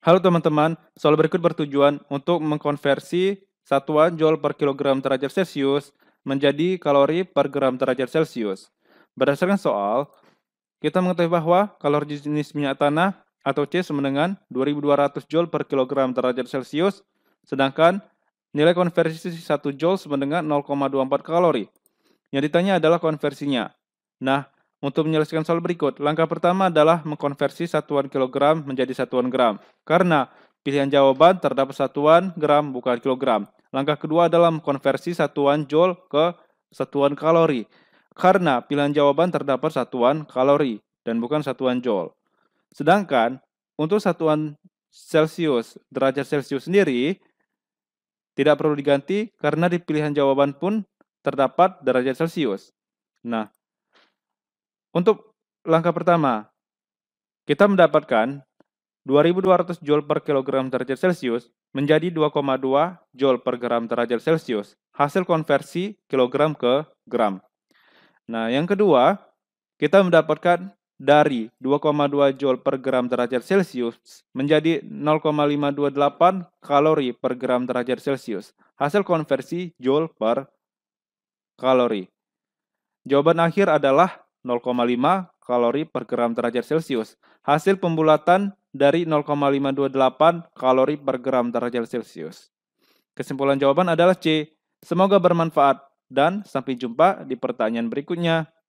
Halo teman-teman, soal berikut bertujuan untuk mengkonversi satuan joule per kilogram derajat Celcius menjadi kalori per gram derajat Celcius. Berdasarkan soal, kita mengetahui bahwa kalori jenis minyak tanah atau C sama dengan 2200 joule per kilogram derajat Celcius, sedangkan nilai konversi 1 joule sama dengan 0,24 kalori. Yang ditanya adalah konversinya. Nah, untuk menyelesaikan soal berikut, langkah pertama adalah mengkonversi satuan kilogram menjadi satuan gram. Karena pilihan jawaban terdapat satuan gram bukan kilogram. Langkah kedua adalah mengkonversi satuan joule ke satuan kalori. Karena pilihan jawaban terdapat satuan kalori dan bukan satuan joule. Sedangkan untuk satuan Celsius, derajat Celsius sendiri tidak perlu diganti karena di pilihan jawaban pun terdapat derajat Celsius. Nah, untuk langkah pertama, kita mendapatkan 2200 joule per kilogram derajat Celcius menjadi 2,2 joule per gram derajat Celcius, hasil konversi kilogram ke gram. Nah, yang kedua, kita mendapatkan dari 2,2 joule per gram derajat Celcius menjadi 0,528 kalori per gram derajat Celcius, hasil konversi joule per kalori. Jawaban akhir adalah 0,5 kalori per gram derajat Celcius. Hasil pembulatan dari 0,528 kalori per gram derajat Celcius. Kesimpulan jawaban adalah C. Semoga bermanfaat dan sampai jumpa di pertanyaan berikutnya.